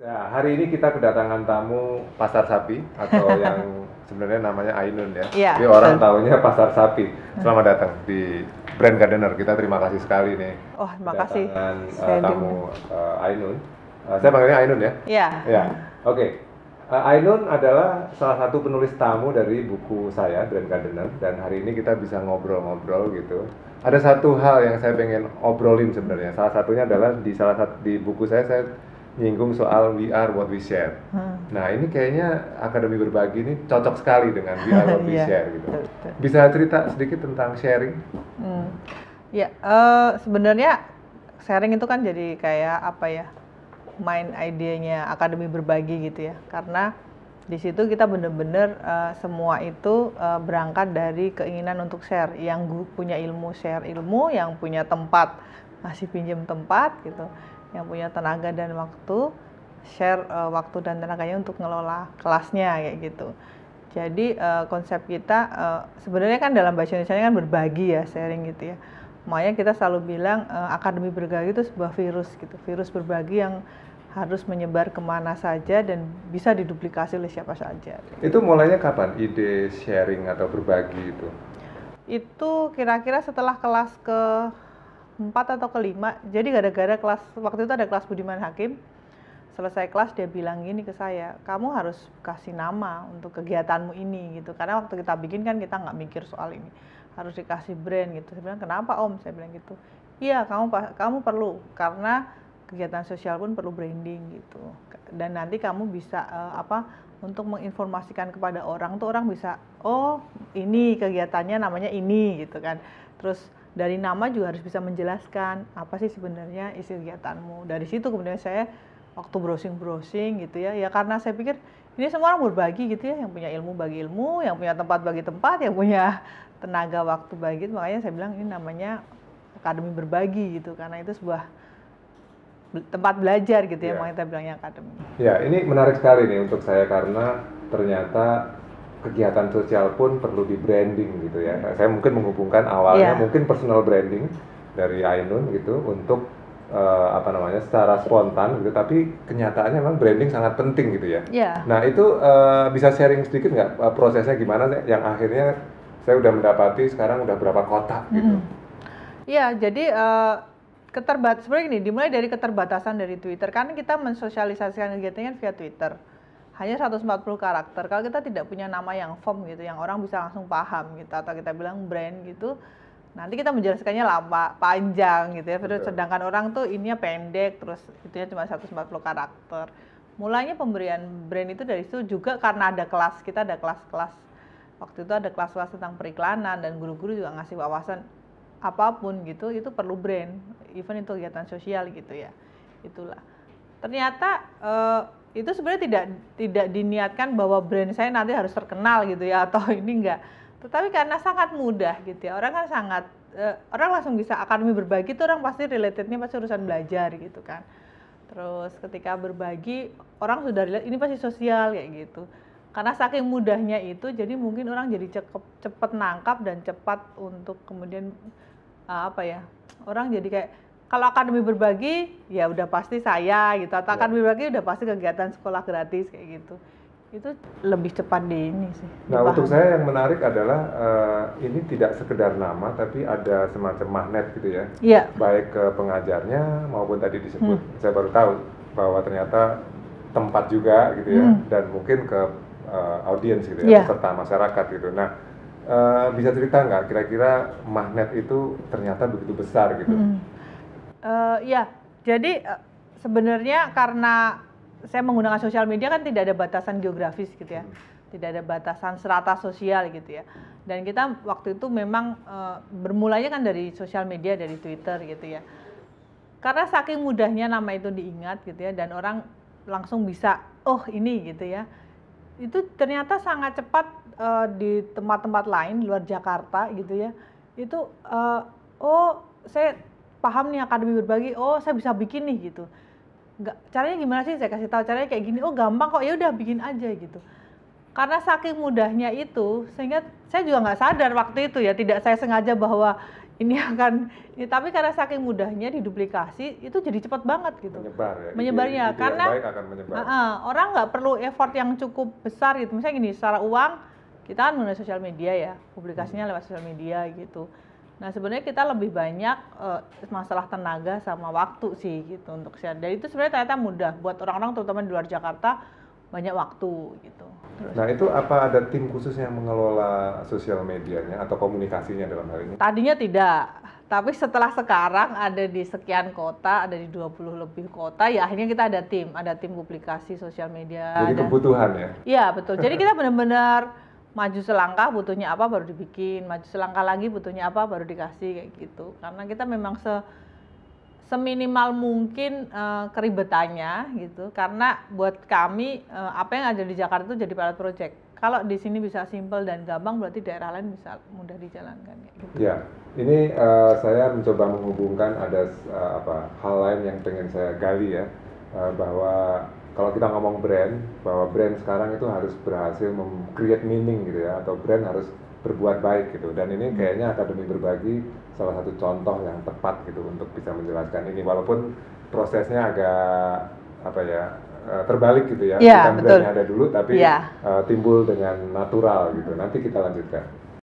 Ya, hari ini kita kedatangan tamu pasar sapi atau yang sebenarnya namanya Ainun ya. ya Jadi betul. orang tahunya pasar sapi. Selamat datang di Brand Gardener. Kita terima kasih sekali nih. Oh, makasih. kasih. uh, tamu uh, Ainun. Uh, saya panggilnya Ainun ya. Iya. Ya. Oke. Okay. Uh, Ainun adalah salah satu penulis tamu dari buku saya Brand Gardener dan hari ini kita bisa ngobrol-ngobrol gitu. Ada satu hal yang saya pengen obrolin sebenarnya. Salah satunya adalah di salah satu di buku saya saya nyinggung soal we are what we share. Hmm. Nah ini kayaknya akademi berbagi ini cocok sekali dengan we are what we yeah, share gitu. Bisa cerita sedikit tentang sharing? Hmm. Ya uh, sebenarnya sharing itu kan jadi kayak apa ya main idenya akademi berbagi gitu ya karena di situ kita bener-bener uh, semua itu uh, berangkat dari keinginan untuk share yang punya ilmu share ilmu yang punya tempat masih pinjam tempat gitu yang punya tenaga dan waktu share uh, waktu dan tenaganya untuk ngelola kelasnya kayak gitu. Jadi uh, konsep kita uh, sebenarnya kan dalam bahasa Indonesia kan berbagi ya sharing gitu ya. Makanya kita selalu bilang uh, akademi berbagi itu sebuah virus gitu, virus berbagi yang harus menyebar kemana saja dan bisa diduplikasi oleh siapa saja. Itu mulainya kapan ide sharing atau berbagi itu? Itu kira-kira setelah kelas ke keempat atau kelima jadi gara-gara kelas waktu itu ada kelas Budiman Hakim selesai kelas dia bilang gini ke saya kamu harus kasih nama untuk kegiatanmu ini gitu karena waktu kita bikin kan kita nggak mikir soal ini harus dikasih brand gitu saya bilang kenapa om saya bilang gitu iya kamu kamu perlu karena kegiatan sosial pun perlu branding gitu dan nanti kamu bisa uh, apa untuk menginformasikan kepada orang tuh orang bisa oh ini kegiatannya namanya ini gitu kan terus dari nama juga harus bisa menjelaskan apa sih sebenarnya isi kegiatanmu. Dari situ kemudian saya waktu browsing-browsing gitu ya, ya karena saya pikir ini semua orang berbagi gitu ya, yang punya ilmu bagi ilmu, yang punya tempat bagi tempat, yang punya tenaga waktu bagi itu, makanya saya bilang ini namanya akademi berbagi gitu, karena itu sebuah tempat belajar gitu ya, yeah. makanya kita bilangnya akademi. Ya, ini menarik sekali nih untuk saya karena ternyata kegiatan sosial pun perlu di branding gitu ya. Hmm. Saya mungkin menghubungkan awalnya yeah. mungkin personal branding dari Ainun gitu untuk uh, apa namanya secara spontan gitu. Tapi kenyataannya memang branding sangat penting gitu ya. Yeah. Nah itu uh, bisa sharing sedikit nggak eh, prosesnya gimana yang akhirnya saya udah mendapati sekarang udah berapa kota gitu. Hmm. Iya, Ya jadi uh, keterbat sebenarnya ini dimulai dari keterbatasan dari Twitter karena kita mensosialisasikan kegiatannya via Twitter hanya 140 karakter. Kalau kita tidak punya nama yang form gitu, yang orang bisa langsung paham gitu, atau kita bilang brand gitu, nanti kita menjelaskannya lama, panjang gitu ya. Terus sedangkan orang tuh ininya pendek, terus itu ya cuma 140 karakter. Mulanya pemberian brand itu dari situ juga karena ada kelas, kita ada kelas-kelas. Waktu itu ada kelas-kelas tentang periklanan dan guru-guru juga ngasih wawasan apapun gitu, itu perlu brand, even itu kegiatan sosial gitu ya. Itulah. Ternyata uh, itu sebenarnya tidak tidak diniatkan bahwa brand saya nanti harus terkenal gitu ya atau ini enggak tetapi karena sangat mudah gitu ya orang kan sangat uh, orang langsung bisa akademi berbagi itu orang pasti relatednya pasti urusan belajar gitu kan terus ketika berbagi orang sudah lihat ini pasti sosial kayak gitu karena saking mudahnya itu jadi mungkin orang jadi cepet, cepet nangkap dan cepat untuk kemudian eh, apa ya orang jadi kayak kalau akan lebih berbagi ya udah pasti saya gitu atau akan ya. akademi berbagi udah pasti kegiatan sekolah gratis kayak gitu itu lebih cepat di ini sih. Nah dipahami. untuk saya yang menarik adalah uh, ini tidak sekedar nama tapi ada semacam magnet gitu ya, Iya. baik ke pengajarnya maupun tadi disebut hmm. saya baru tahu bahwa ternyata tempat juga gitu ya hmm. dan mungkin ke uh, audiens gitu ya, ya peserta masyarakat gitu. Nah uh, bisa cerita nggak kira-kira magnet itu ternyata begitu besar gitu? Hmm Uh, ya, jadi uh, sebenarnya karena saya menggunakan sosial media kan tidak ada batasan geografis gitu ya. Tidak ada batasan serata sosial gitu ya. Dan kita waktu itu memang e, bermulanya kan dari sosial media dari Twitter gitu ya. Karena saking mudahnya nama itu diingat gitu ya dan orang langsung bisa oh ini gitu ya. Itu ternyata sangat cepat e, di tempat-tempat lain luar Jakarta gitu ya. Itu e, oh saya paham nih akademi berbagi oh saya bisa bikin nih gitu nggak caranya gimana sih saya kasih tahu caranya kayak gini oh gampang kok ya udah bikin aja gitu karena saking mudahnya itu sehingga saya juga nggak sadar waktu itu ya tidak saya sengaja bahwa ini akan ini ya, tapi karena saking mudahnya diduplikasi itu jadi cepat banget gitu menyebar ya menyebarnya ide, ide karena menyebar. Uh, uh, orang nggak perlu effort yang cukup besar gitu misalnya gini secara uang kita kan menggunakan sosial media ya publikasinya lewat sosial media gitu Nah sebenarnya kita lebih banyak uh, masalah tenaga sama waktu sih gitu untuk share. Dan itu sebenarnya ternyata mudah buat orang-orang terutama di luar Jakarta banyak waktu gitu. Terus. Nah itu apa ada tim khusus yang mengelola sosial medianya atau komunikasinya dalam hal ini? Tadinya tidak, tapi setelah sekarang ada di sekian kota, ada di 20 lebih kota, ya akhirnya kita ada tim, ada tim publikasi sosial media. Jadi ada... kebutuhan ya? Iya betul, jadi kita benar-benar maju selangkah butuhnya apa baru dibikin maju selangkah lagi butuhnya apa baru dikasih kayak gitu karena kita memang se seminimal mungkin e, keribetannya gitu karena buat kami e, apa yang ada di Jakarta itu jadi pilot project kalau di sini bisa simple dan gampang berarti daerah lain bisa mudah dijalankan ya. gitu. Ya, ini e, saya mencoba menghubungkan ada e, apa hal lain yang pengen saya gali ya e, bahwa kalau kita ngomong brand bahwa brand sekarang itu harus berhasil create meaning gitu ya atau brand harus berbuat baik gitu dan ini hmm. kayaknya akademi berbagi salah satu contoh yang tepat gitu untuk bisa menjelaskan ini walaupun prosesnya agak apa ya eh, terbalik gitu ya, ya brand brandnya ada dulu tapi ya. uh, timbul dengan natural gitu nanti kita lanjutkan